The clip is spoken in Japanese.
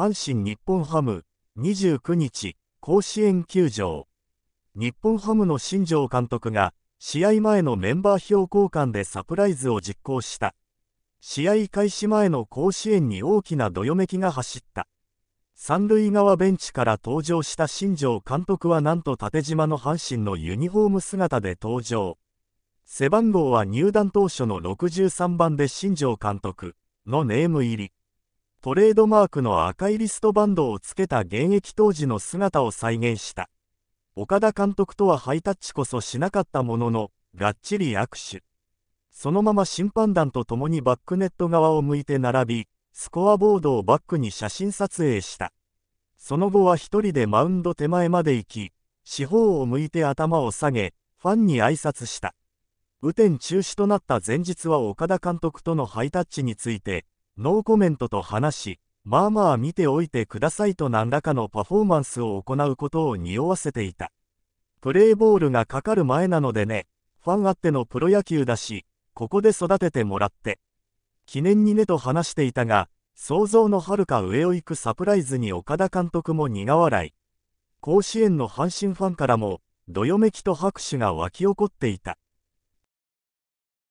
阪神日本ハム、29日、甲子園球場。日本ハムの新庄監督が、試合前のメンバー表交換でサプライズを実行した。試合開始前の甲子園に大きなどよめきが走った。三塁側ベンチから登場した新庄監督はなんと縦島の阪神のユニフォーム姿で登場。背番号は入団当初の63番で新庄監督のネーム入り。トレードマークの赤いリストバンドをつけた現役当時の姿を再現した。岡田監督とはハイタッチこそしなかったものの、がっちり握手。そのまま審判団と共にバックネット側を向いて並び、スコアボードをバックに写真撮影した。その後は一人でマウンド手前まで行き、四方を向いて頭を下げ、ファンに挨拶した。雨天中止となった前日は岡田監督とのハイタッチについて、ノーコメントと話し、まあまあ見ておいてくださいと何らかのパフォーマンスを行うことを匂わせていた。プレーボールがかかる前なのでね、ファンあってのプロ野球だし、ここで育ててもらって。記念にねと話していたが、想像のはるか上を行くサプライズに岡田監督も苦笑い。甲子園の阪神ファンからも、どよめきと拍手が沸き起こっていた。